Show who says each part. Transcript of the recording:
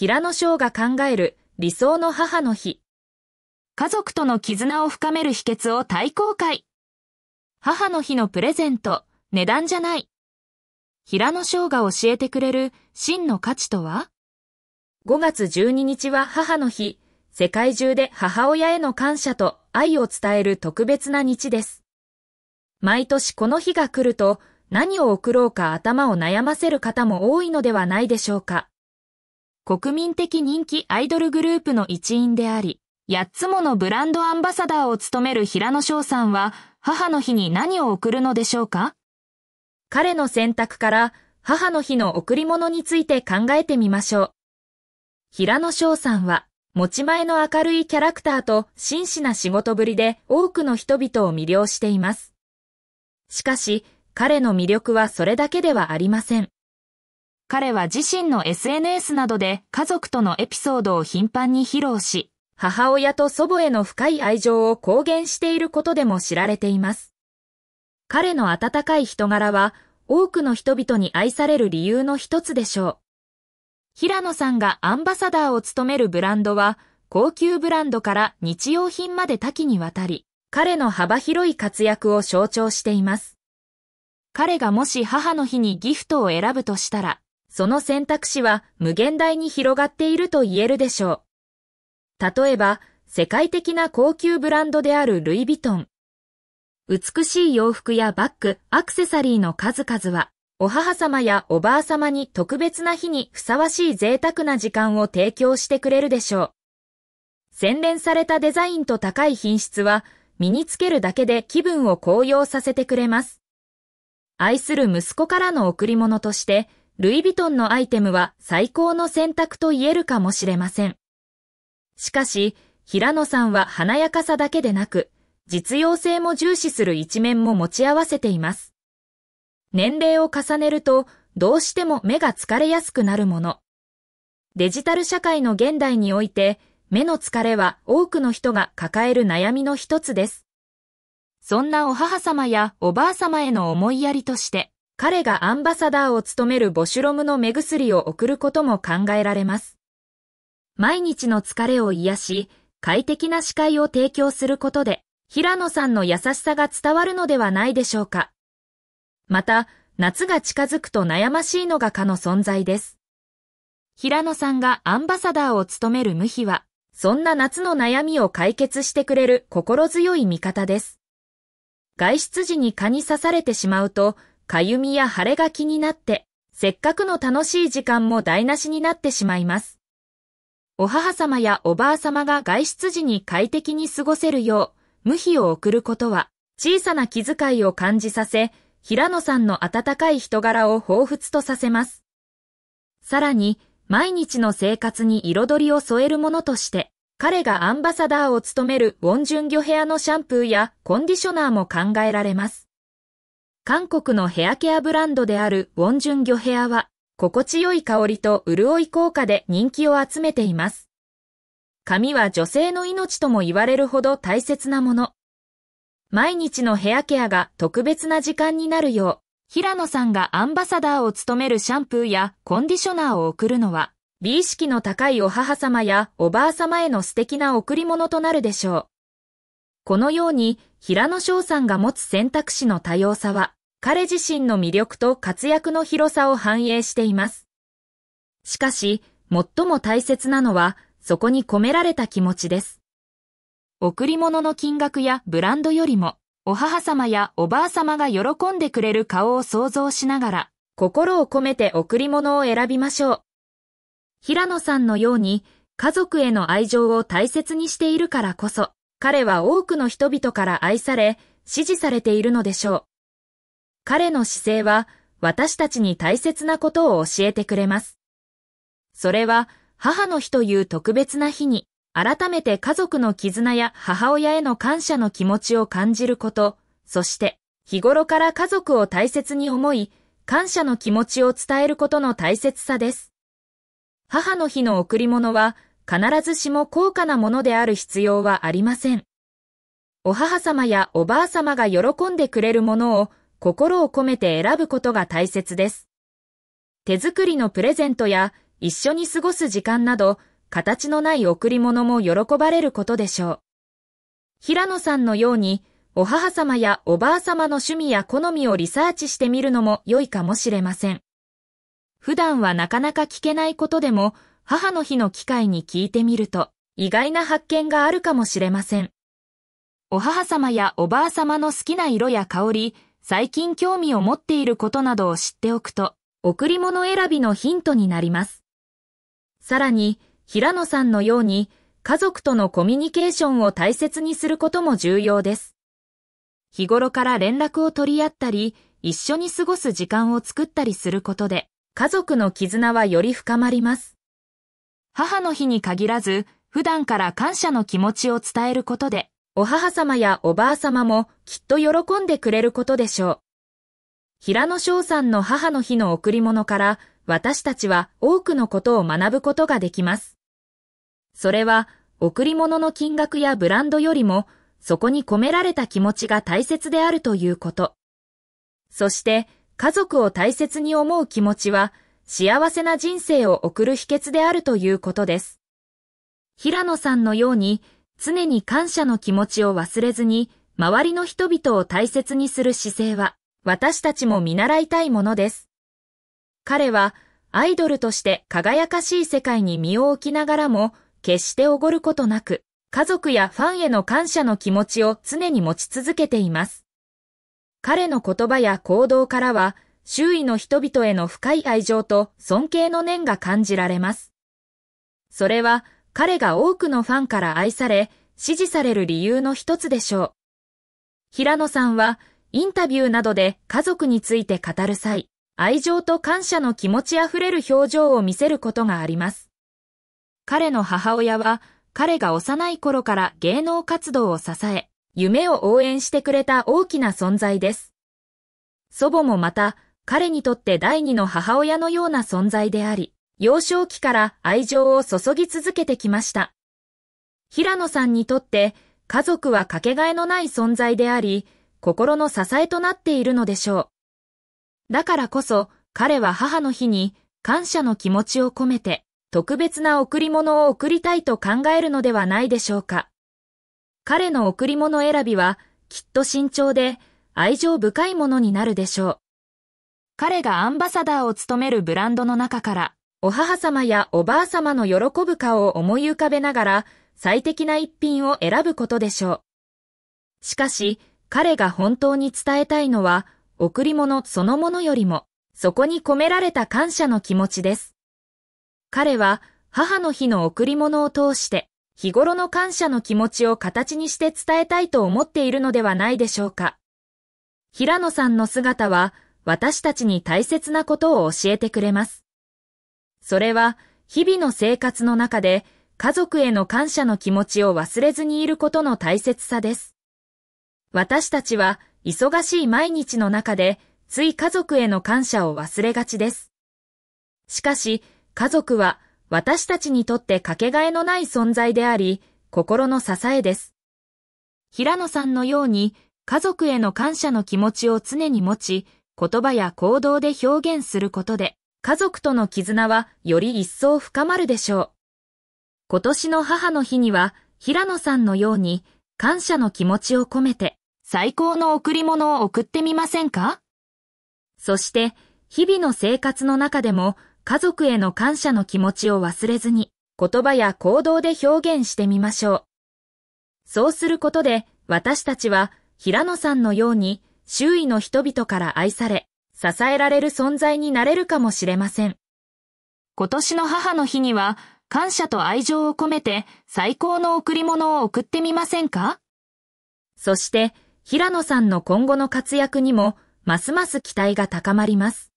Speaker 1: 平野翔が考える理想の母の日。家族との絆を深める秘訣を大公開。母の日のプレゼント、値段じゃない。平野翔が教えてくれる真の価値とは ?5 月12日は母の日、世界中で母親への感謝と愛を伝える特別な日です。毎年この日が来ると何を贈ろうか頭を悩ませる方も多いのではないでしょうか。国民的人気アイドルグループの一員であり、8つものブランドアンバサダーを務める平野翔さんは、母の日に何を贈るのでしょうか彼の選択から、母の日の贈り物について考えてみましょう。平野翔さんは、持ち前の明るいキャラクターと真摯な仕事ぶりで多くの人々を魅了しています。しかし、彼の魅力はそれだけではありません。彼は自身の SNS などで家族とのエピソードを頻繁に披露し、母親と祖母への深い愛情を公言していることでも知られています。彼の温かい人柄は多くの人々に愛される理由の一つでしょう。平野さんがアンバサダーを務めるブランドは高級ブランドから日用品まで多岐にわたり、彼の幅広い活躍を象徴しています。彼がもし母の日にギフトを選ぶとしたら、その選択肢は無限大に広がっていると言えるでしょう。例えば、世界的な高級ブランドであるルイ・ヴィトン。美しい洋服やバッグ、アクセサリーの数々は、お母様やおばあ様に特別な日にふさわしい贅沢な時間を提供してくれるでしょう。洗練されたデザインと高い品質は、身につけるだけで気分を高揚させてくれます。愛する息子からの贈り物として、ルイ・ヴィトンのアイテムは最高の選択と言えるかもしれません。しかし、平野さんは華やかさだけでなく、実用性も重視する一面も持ち合わせています。年齢を重ねると、どうしても目が疲れやすくなるもの。デジタル社会の現代において、目の疲れは多くの人が抱える悩みの一つです。そんなお母様やおばあ様への思いやりとして、彼がアンバサダーを務めるボシュロムの目薬を送ることも考えられます。毎日の疲れを癒し、快適な視界を提供することで、平野さんの優しさが伝わるのではないでしょうか。また、夏が近づくと悩ましいのが蚊の存在です。平野さんがアンバサダーを務める無比は、そんな夏の悩みを解決してくれる心強い味方です。外出時に蚊に刺されてしまうと、かゆみや腫れが気になって、せっかくの楽しい時間も台無しになってしまいます。お母様やおばあ様が外出時に快適に過ごせるよう、無費を送ることは、小さな気遣いを感じさせ、平野さんの温かい人柄を彷彿とさせます。さらに、毎日の生活に彩りを添えるものとして、彼がアンバサダーを務めるウォンジュンギョヘアのシャンプーやコンディショナーも考えられます。韓国のヘアケアブランドであるウォンジュンョヘアは、心地よい香りと潤い効果で人気を集めています。髪は女性の命とも言われるほど大切なもの。毎日のヘアケアが特別な時間になるよう、平野さんがアンバサダーを務めるシャンプーやコンディショナーを贈るのは、美意識の高いお母様やおばあ様への素敵な贈り物となるでしょう。このように平野翔さんが持つ選択肢の多様さは、彼自身の魅力と活躍の広さを反映しています。しかし、最も大切なのは、そこに込められた気持ちです。贈り物の金額やブランドよりも、お母様やおばあ様が喜んでくれる顔を想像しながら、心を込めて贈り物を選びましょう。平野さんのように、家族への愛情を大切にしているからこそ、彼は多くの人々から愛され、支持されているのでしょう。彼の姿勢は、私たちに大切なことを教えてくれます。それは、母の日という特別な日に、改めて家族の絆や母親への感謝の気持ちを感じること、そして、日頃から家族を大切に思い、感謝の気持ちを伝えることの大切さです。母の日の贈り物は、必ずしも高価なものである必要はありません。お母様やおばあ様が喜んでくれるものを心を込めて選ぶことが大切です。手作りのプレゼントや一緒に過ごす時間など、形のない贈り物も喜ばれることでしょう。平野さんのように、お母様やおばあ様の趣味や好みをリサーチしてみるのも良いかもしれません。普段はなかなか聞けないことでも、母の日の機会に聞いてみると、意外な発見があるかもしれません。お母様やおばあ様の好きな色や香り、最近興味を持っていることなどを知っておくと、贈り物選びのヒントになります。さらに、平野さんのように、家族とのコミュニケーションを大切にすることも重要です。日頃から連絡を取り合ったり、一緒に過ごす時間を作ったりすることで、家族の絆はより深まります。母の日に限らず、普段から感謝の気持ちを伝えることで、お母様やおばあ様もきっと喜んでくれることでしょう。平野翔さんの母の日の贈り物から私たちは多くのことを学ぶことができます。それは贈り物の金額やブランドよりもそこに込められた気持ちが大切であるということ。そして家族を大切に思う気持ちは幸せな人生を送る秘訣であるということです。平野さんのように常に感謝の気持ちを忘れずに周りの人々を大切にする姿勢は私たちも見習いたいものです。彼はアイドルとして輝かしい世界に身を置きながらも決しておごることなく家族やファンへの感謝の気持ちを常に持ち続けています。彼の言葉や行動からは周囲の人々への深い愛情と尊敬の念が感じられます。それは彼が多くのファンから愛され、支持される理由の一つでしょう。平野さんは、インタビューなどで家族について語る際、愛情と感謝の気持ちあふれる表情を見せることがあります。彼の母親は、彼が幼い頃から芸能活動を支え、夢を応援してくれた大きな存在です。祖母もまた、彼にとって第二の母親のような存在であり、幼少期から愛情を注ぎ続けてきました。平野さんにとって家族はかけがえのない存在であり、心の支えとなっているのでしょう。だからこそ彼は母の日に感謝の気持ちを込めて特別な贈り物を贈りたいと考えるのではないでしょうか。彼の贈り物選びはきっと慎重で愛情深いものになるでしょう。彼がアンバサダーを務めるブランドの中から、お母様やおばあ様の喜ぶ顔を思い浮かべながら、最適な一品を選ぶことでしょう。しかし、彼が本当に伝えたいのは、贈り物そのものよりも、そこに込められた感謝の気持ちです。彼は、母の日の贈り物を通して、日頃の感謝の気持ちを形にして伝えたいと思っているのではないでしょうか。平野さんの姿は、私たちに大切なことを教えてくれます。それは、日々の生活の中で家族への感謝の気持ちを忘れずにいることの大切さです。私たちは忙しい毎日の中でつい家族への感謝を忘れがちです。しかし、家族は私たちにとってかけがえのない存在であり、心の支えです。平野さんのように家族への感謝の気持ちを常に持ち、言葉や行動で表現することで、家族との絆はより一層深まるでしょう。今年の母の日には、平野さんのように感謝の気持ちを込めて最高の贈り物を送ってみませんかそして、日々の生活の中でも家族への感謝の気持ちを忘れずに言葉や行動で表現してみましょう。そうすることで私たちは平野さんのように周囲の人々から愛され、支えられる存在になれるかもしれません。今年の母の日には、感謝と愛情を込めて最高の贈り物を送ってみませんかそして、平野さんの今後の活躍にも、ますます期待が高まります。